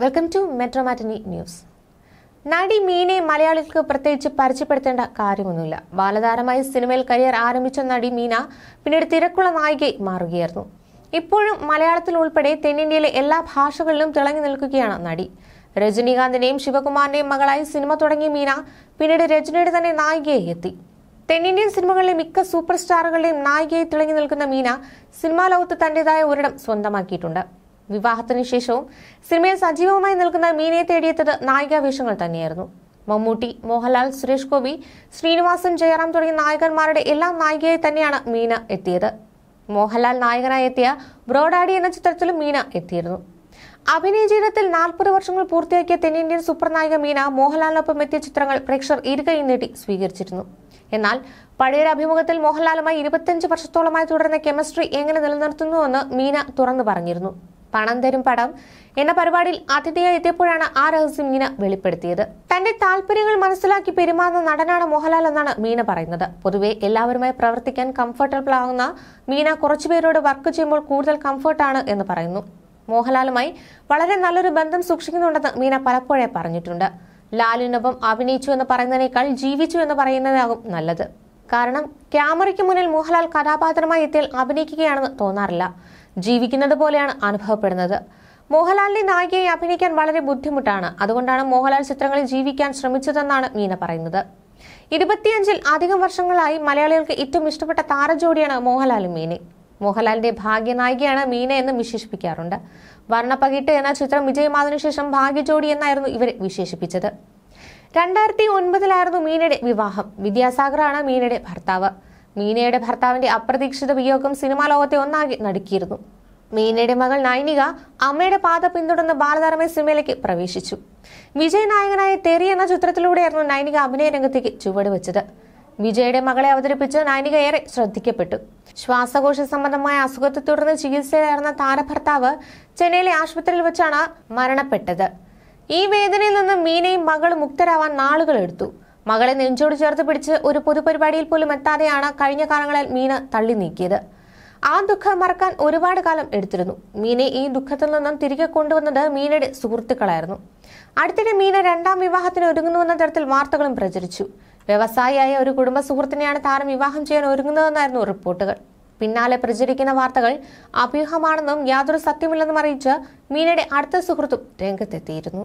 welcome to മെട്രോമാറ്റനി news നടി മീനെ മലയാളികൾക്ക് പ്രത്യേകിച്ച് പരിചയപ്പെടുത്തേണ്ട കാര്യമൊന്നുമില്ല ബാലതാരമായി സിനിമയിൽ കരിയർ ആരംഭിച്ച നടി മീന പിന്നീട് തിരക്കുള്ള നായികയായി മാറുകയായിരുന്നു ഇപ്പോഴും മലയാളത്തിൽ ഉൾപ്പെടെ തെന്നിന്ത്യയിലെ എല്ലാ ഭാഷകളിലും തിളങ്ങി നിൽക്കുകയാണ് നടി രജനീകാന്തിന്റെയും ശിവകുമാറിന്റെയും മകളായി സിനിമ തുടങ്ങിയ മീന പിന്നീട് രജനിയുടെ തന്നെ നായികയായി എത്തി തെന്നിന്ത്യൻ സിനിമകളിലെ മിക്ക സൂപ്പർ സ്റ്റാറുകളുടെയും നായികയായി തിളങ്ങി നിൽക്കുന്ന മീന സിനിമാ ലോകത്ത് തന്റേതായ ഒരിടം സ്വന്തമാക്കിയിട്ടുണ്ട് വിവാഹത്തിന് ശേഷവും സിനിമയിൽ സജീവമായി നിൽക്കുന്ന മീനയെ തേടിയെത്തത് നായികാവേഷങ്ങൾ തന്നെയായിരുന്നു മമ്മൂട്ടി മോഹൻലാൽ സുരേഷ് ഗോപി ശ്രീനിവാസൻ ജയറാം തുടങ്ങിയ നായകന്മാരുടെ എല്ലാം നായികയായി തന്നെയാണ് മീന എത്തിയത് മോഹൻലാൽ നായകനായി എത്തിയ ബ്രോഡാഡി എന്ന ചിത്രത്തിലും മീന എത്തിയിരുന്നു അഭിനയ ജീവിതത്തിൽ നാൽപ്പത് വർഷങ്ങൾ പൂർത്തിയാക്കിയ തെന്നിന്ത്യൻ സൂപ്പർ നായിക മീന മോഹൻലാലിനൊപ്പം എത്തിയ ചിത്രങ്ങൾ പ്രേക്ഷകർ ഇരുകൈ നീട്ടി സ്വീകരിച്ചിരുന്നു എന്നാൽ പഴയൊരു അഭിമുഖത്തിൽ മോഹൻലാലുമായി ഇരുപത്തിയഞ്ച് വർഷത്തോളമായി തുടരുന്ന കെമിസ്ട്രി എങ്ങനെ നിലനിർത്തുന്നുവെന്ന് മീന തുറന്നു പറഞ്ഞിരുന്നു പണം തരും പടം എന്ന പരിപാടിയിൽ അതിഥിയായി എത്തിയപ്പോഴാണ് ആ രഹസ്യം മീന വെളിപ്പെടുത്തിയത് തന്റെ താല്പര്യങ്ങൾ മനസ്സിലാക്കി പെരുമാറുന്ന നടനാണ് മോഹൻലാൽ എന്നാണ് മീന പറയുന്നത് പൊതുവെ എല്ലാവരുമായി പ്രവർത്തിക്കാൻ കംഫർട്ടബിൾ ആകുന്ന മീന കുറച്ചുപേരോട് വർക്ക് ചെയ്യുമ്പോൾ കൂടുതൽ കംഫർട്ടാണ് എന്ന് പറയുന്നു മോഹൻലാലുമായി വളരെ നല്ലൊരു ബന്ധം സൂക്ഷിക്കുന്നുണ്ടെന്ന് മീന പലപ്പോഴേ പറഞ്ഞിട്ടുണ്ട് ലാലിനൊപ്പം അഭിനയിച്ചു എന്ന് പറയുന്നതിനേക്കാൾ ജീവിച്ചു എന്ന് പറയുന്നതാകും നല്ലത് കാരണം ക്യാമറയ്ക്ക് മുന്നിൽ മോഹൻലാൽ കഥാപാത്രമായി എത്തിയാൽ അഭിനയിക്കുകയാണെന്ന് തോന്നാറില്ല ജീവിക്കുന്നത് പോലെയാണ് അനുഭവപ്പെടുന്നത് മോഹൻലാലിന്റെ നായികയെ അഭിനയിക്കാൻ വളരെ ബുദ്ധിമുട്ടാണ് അതുകൊണ്ടാണ് മോഹൻലാൽ ചിത്രങ്ങളിൽ ജീവിക്കാൻ ശ്രമിച്ചതെന്നാണ് മീന പറയുന്നത് ഇരുപത്തിയഞ്ചിൽ അധികം വർഷങ്ങളായി മലയാളികൾക്ക് ഏറ്റവും ഇഷ്ടപ്പെട്ട താരജോഡിയാണ് മോഹൻലാലും മീനെ മോഹൻലാലിന്റെ ഭാഗ്യനായികയാണ് മീന എന്ന് വിശേഷിപ്പിക്കാറുണ്ട് വർണ്ണപ്പകിട്ട് എന്ന ചിത്രം വിജയമാതിനു ശേഷം ഭാഗ്യജോഡി എന്നായിരുന്നു ഇവരെ വിശേഷിപ്പിച്ചത് രണ്ടായിരത്തി ഒൻപതിലായിരുന്നു മീനയുടെ വിവാഹം വിദ്യാസാഗറാണ് മീനയുടെ ഭർത്താവ് മീനയുടെ ഭർത്താവിന്റെ അപ്രതീക്ഷിത വിയോഗം സിനിമാ ലോകത്തെ ഒന്നാകെ നടുക്കിയിരുന്നു മീനയുടെ മകൾ നൈനിക അമ്മയുടെ പാത പിന്തുടർന്ന് ബാലതാരമ സിനിമയിലേക്ക് പ്രവേശിച്ചു വിജയ് നായകനായ തെറി എന്ന ചിത്രത്തിലൂടെയായിരുന്നു നൈനിക അഭിനയ രംഗത്തേക്ക് ചുവട് വെച്ചത് വിജയുടെ മകളെ അവതരിപ്പിച്ച് നൈനിക ഏറെ ശ്രദ്ധിക്കപ്പെട്ടു ശ്വാസകോശ സംബന്ധമായ അസുഖത്തെ തുടർന്ന് ചികിത്സയിലായിരുന്ന താരഭർത്താവ് ചെന്നൈയിലെ ആശുപത്രിയിൽ വെച്ചാണ് മരണപ്പെട്ടത് ഈ വേദനയിൽ നിന്ന് മീനയും മകളും മുക്തരാവാൻ നാളുകൾ എടുത്തു മകളെ നെഞ്ചോട് ചേർത്ത് പിടിച്ച് ഒരു പൊതുപരിപാടിയിൽ പോലും എത്താതെയാണ് കഴിഞ്ഞ കാലങ്ങളിൽ മീന തള്ളി നീക്കിയത് ആ ദുഃഖം മറക്കാൻ ഒരുപാട് കാലം എടുത്തിരുന്നു മീനെ ഈ ദുഃഖത്തിൽ നിന്നും തിരികെ കൊണ്ടുവന്നത് മീനയുടെ സുഹൃത്തുക്കളായിരുന്നു അടുത്തിടെ മീന രണ്ടാം വിവാഹത്തിന് ഒരുങ്ങുന്നുവെന്ന തരത്തിൽ വാർത്തകളും പ്രചരിച്ചു വ്യവസായിയായ ഒരു കുടുംബ സുഹൃത്തിനെയാണ് താരം വിവാഹം ചെയ്യാൻ ഒരുങ്ങുന്നതെന്നായിരുന്നു റിപ്പോർട്ടുകൾ പിന്നാലെ പ്രചരിക്കുന്ന വാർത്തകൾ അഭ്യൂഹമാണെന്നും യാതൊരു സത്യമില്ലെന്നും അറിയിച്ച് മീനയുടെ അടുത്ത സുഹൃത്തും രംഗത്തെത്തിയിരുന്നു